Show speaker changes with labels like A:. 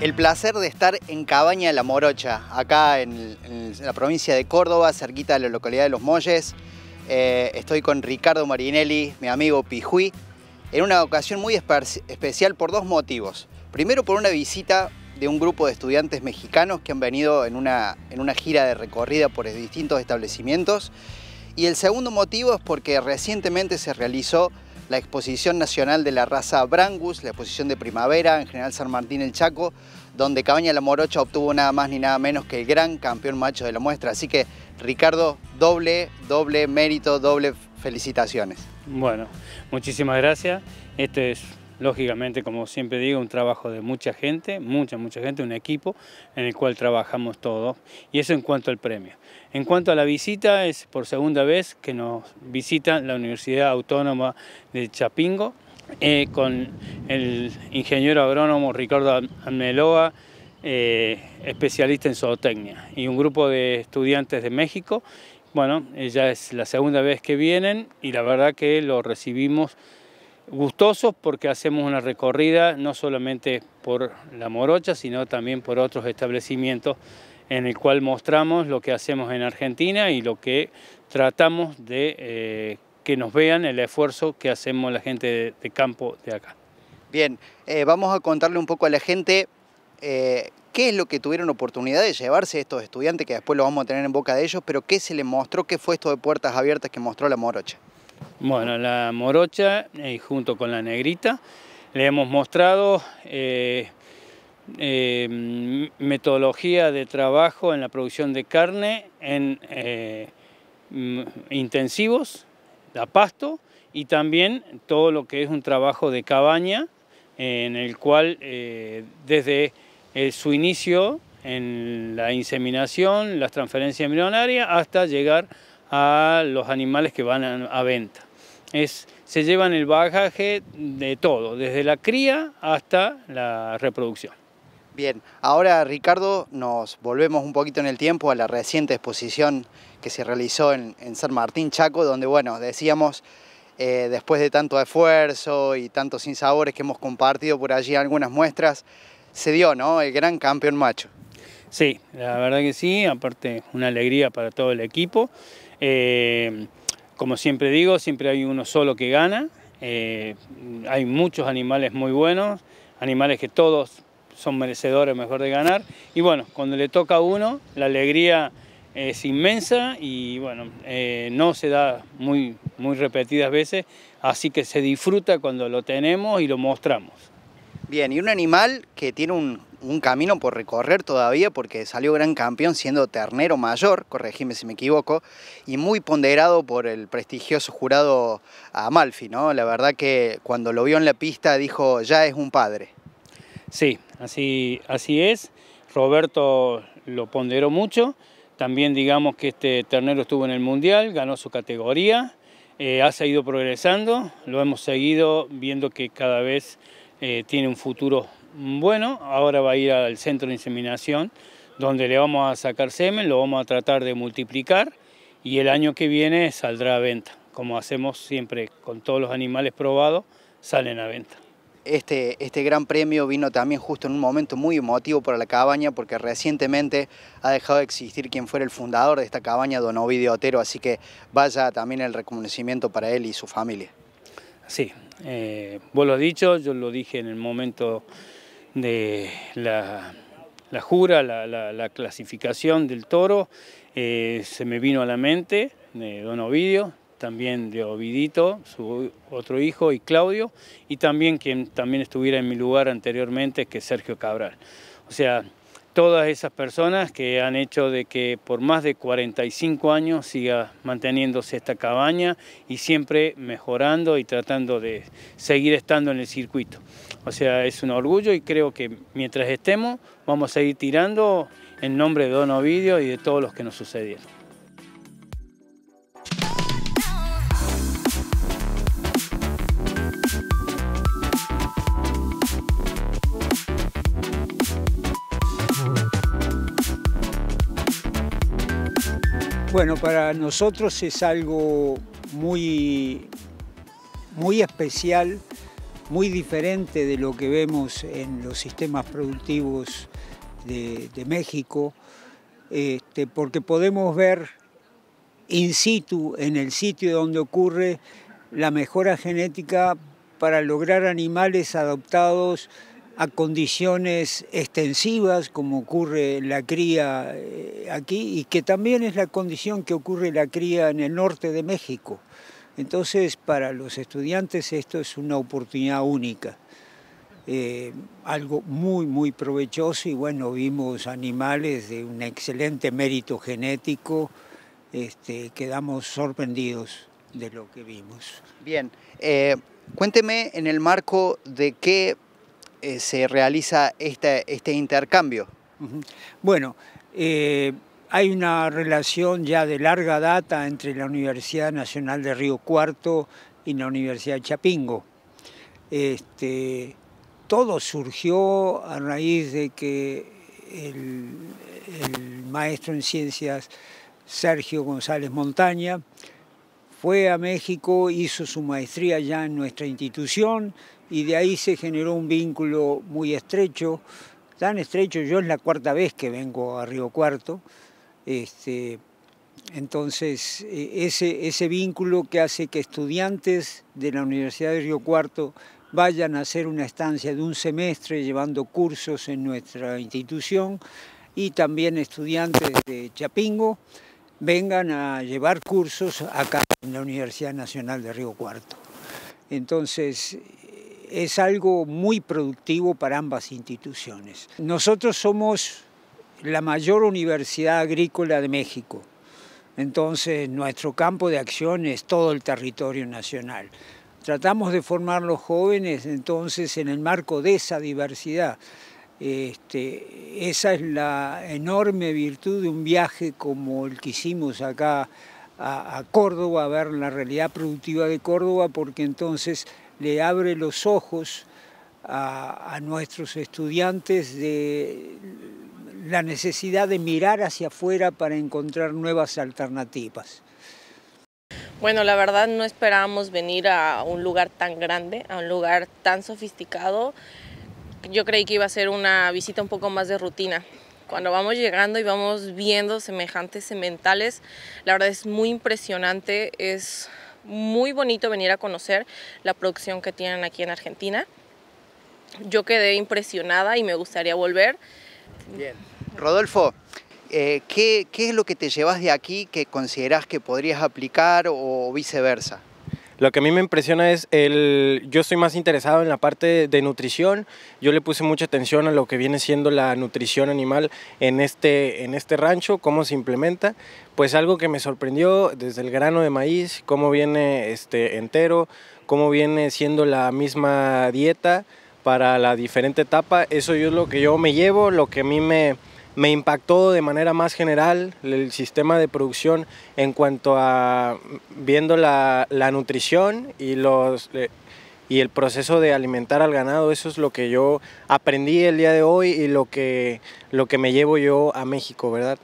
A: El placer de estar en Cabaña la Morocha, acá en, la provincia de Córdoba, cerquita de la localidad de Los Molles. Eh, estoy con Ricardo Marinelli, mi amigo Pijuí, en una ocasión muy especial por dos motivos. Primero, por una visita de un grupo de estudiantes mexicanos que han venido en una, en una gira de recorrida por distintos establecimientos. Y el segundo motivo es porque recientemente se realizó la Exposición Nacional de la Raza Brangus, la exposición de primavera en General San Martín El Chaco, donde Cabaña La Morocha obtuvo nada más ni nada menos que el gran campeón macho de la muestra. Así que, Ricardo, doble, doble mérito, doble felicitaciones.
B: Bueno, muchísimas gracias. Este es Lógicamente, como siempre digo, un trabajo de mucha gente, mucha, mucha gente, un equipo en el cual trabajamos todos. Y eso en cuanto al premio. En cuanto a la visita, es por segunda vez que nos visita la Universidad Autónoma de Chapingo eh, con el ingeniero agrónomo Ricardo Ameloa, eh, especialista en zootecnia, y un grupo de estudiantes de México. Bueno, ya es la segunda vez que vienen y la verdad que lo recibimos gustosos porque hacemos una recorrida no solamente por La Morocha, sino también por otros establecimientos en el cual mostramos lo que hacemos en Argentina y lo que tratamos de eh, que nos vean el esfuerzo que hacemos la gente de, campo de acá.
A: Bien, eh, vamos a contarle un poco a la gente eh, qué es lo que tuvieron oportunidad de llevarse estos estudiantes, que después lo vamos a tener en boca de ellos, pero qué se les mostró, qué fue esto de puertas abiertas que mostró la Morocha.
B: Bueno, la morocha eh, junto con la negrita le hemos mostrado eh, eh, metodología de trabajo en la producción de carne en intensivos, a pasto y también todo lo que es un trabajo de cabaña en el cual desde su inicio en la inseminación, las transferencias embrionarias hasta llegar a a los animales que van a, venta. Es, se llevan el bagaje de todo, desde la cría hasta la reproducción.
A: Bien, ahora Ricardo nos volvemos un poquito en el tiempo a la reciente exposición que se realizó en, San Martín Chaco, donde bueno, decíamos, eh, después de tanto esfuerzo y tantos sinsabores que hemos compartido por allí algunas muestras, se dio, ¿no? El gran campeón macho.
B: Sí, la verdad que sí, aparte una alegría para todo el equipo. Eh, como siempre digo, siempre hay uno solo que gana. Eh, hay muchos animales muy buenos, animales que todos son merecedores mejor de ganar. Y bueno, cuando le toca a uno, la alegría es inmensa y bueno, eh, no se da muy, muy repetidas veces, así que se disfruta cuando lo tenemos y lo mostramos. Bien, y un animal que tiene un un camino por
A: recorrer todavía porque salió gran campeón siendo ternero mayor, corregime si me equivoco, y muy ponderado por el prestigioso jurado Amalfi, ah, ¿no? La verdad que cuando lo vio en la pista dijo, ya es un padre.
B: Sí, así, así es. Roberto lo ponderó mucho. También digamos que este ternero estuvo en el Mundial, ganó su categoría, eh, ha seguido progresando, lo hemos seguido viendo que cada vez eh, tiene un futuro Mm, bueno, ahora va a ir al centro de inseminación, donde le vamos a sacar semen, lo vamos a tratar de multiplicar y el año que viene saldrá a venta, como hacemos siempre con todos los animales probados, salen a venta.
A: Este, este, gran premio vino también justo en un momento muy emotivo para la cabaña porque recientemente ha dejado de existir quien fuera el fundador de esta cabaña, don Ovidio Otero, así que vaya también el reconocimiento para él y su familia.
B: Sí, eh, vos lo has dicho, yo lo dije en el momento de la, jura, la, clasificación del toro, eh, se me vino a la mente de don Ovidio, también de Ovidito, su otro hijo y Claudio, y también quien también estuviera en mi lugar anteriormente, que es Sergio Cabral. O sea, todas esas personas que han hecho de que por más de 45 años siga manteniéndose esta cabaña y siempre mejorando y tratando de seguir estando en el circuito. O sea, es un orgullo y creo que mientras estemos vamos a seguir tirando en nombre de Don Ovidio y de todos los que nos sucedieron.
C: Bueno, para nosotros es algo muy, muy especial, muy diferente de lo que vemos en los sistemas productivos de, México, este, porque podemos ver in situ, en el sitio donde ocurre, la mejora genética para lograr animales adoptados a condiciones extensivas, como ocurre la cría eh, aquí, y que también es la condición que ocurre la cría en el norte de México. Entonces, para los estudiantes esto es una oportunidad única. Eh, algo muy, muy provechoso y bueno, vimos animales de un excelente mérito genético, este, quedamos sorprendidos de lo que vimos. Bien, eh, cuénteme en el
A: marco de qué eh, se realiza este, intercambio?
C: Bueno, eh, hay una relación ya de larga data entre la Universidad Nacional de Río Cuarto y la Universidad de Chapingo. Este, todo surgió a raíz de que el maestro en ciencias Sergio González Montaña fue a México, hizo su maestría ya en nuestra institución y de ahí se generó un vínculo muy estrecho, tan estrecho, yo es la cuarta vez que vengo a Río Cuarto, este, entonces eh, ese, ese vínculo que hace que estudiantes de la Universidad de Río Cuarto vayan a hacer una estancia de un semestre llevando cursos en nuestra institución y también estudiantes de Chapingo vengan a llevar cursos acá en la Universidad Nacional de Río Cuarto. Entonces, es algo muy productivo para ambas instituciones. Nosotros somos la mayor universidad agrícola de México, entonces nuestro campo de acción es todo el territorio nacional. Tratamos de formar los jóvenes entonces en el marco de esa diversidad. Este, esa es la enorme virtud de un viaje como el que hicimos acá a, Córdoba, a ver la realidad productiva de Córdoba, porque entonces le abre los ojos a, nuestros estudiantes de la necesidad de mirar hacia afuera para encontrar nuevas alternativas.
A: Bueno, la verdad no esperábamos venir a un lugar tan grande, a un lugar tan sofisticado. Yo creí que iba a ser una visita un poco más de rutina. Cuando vamos llegando y vamos viendo semejantes cementales, la verdad es muy impresionante, es muy bonito venir a conocer la producción que tienen aquí en Argentina. Yo quedé impresionada y me gustaría volver. Bien. Rodolfo, eh, ¿qué, ¿qué, es lo que te llevas de aquí que consideras que podrías aplicar o viceversa?
B: Lo que a mí me impresiona es el, yo estoy más interesado en la parte de nutrición, yo le puse mucha atención a lo que viene siendo la nutrición animal en este, en este rancho, cómo se implementa, pues algo que me sorprendió desde el grano de maíz, cómo viene este entero, cómo viene siendo la misma dieta para la diferente etapa, eso es lo que yo me llevo, lo que a mí me me impactó de manera más general el sistema de producción en cuanto a viendo la, nutrición y los... Eh, y el proceso de alimentar al ganado, eso es lo que yo aprendí el día de hoy y lo que, lo que me llevo yo a México, ¿verdad?